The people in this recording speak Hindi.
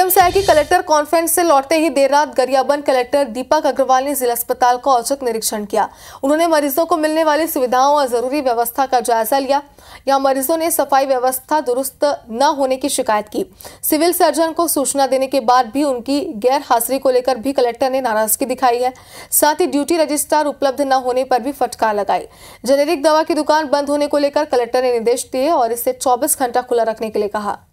बेगमसराय की कलेक्टर कॉन्फ्रेंस से लौटते ही देर रात गरियाबंद कलेक्टर दीपक अग्रवाल ने जिला अस्पताल का औचक निरीक्षण किया उन्होंने मरीजों को मिलने वाली सुविधाओं और जरूरी व्यवस्था का जायजा लिया या मरीजों ने सफाई व्यवस्था दुरुस्त न होने की शिकायत की सिविल सर्जन को सूचना देने के बाद भी उनकी गैर हाजिरी को लेकर भी कलेक्टर ने नाराजगी दिखाई है साथ ही ड्यूटी रजिस्ट्रार उपलब्ध न होने पर भी फटकार लगाई जेनेरिक दवा की दुकान बंद होने को लेकर कलेक्टर ने निर्देश दिए और इसे चौबीस घंटा खुला रखने के लिए कहा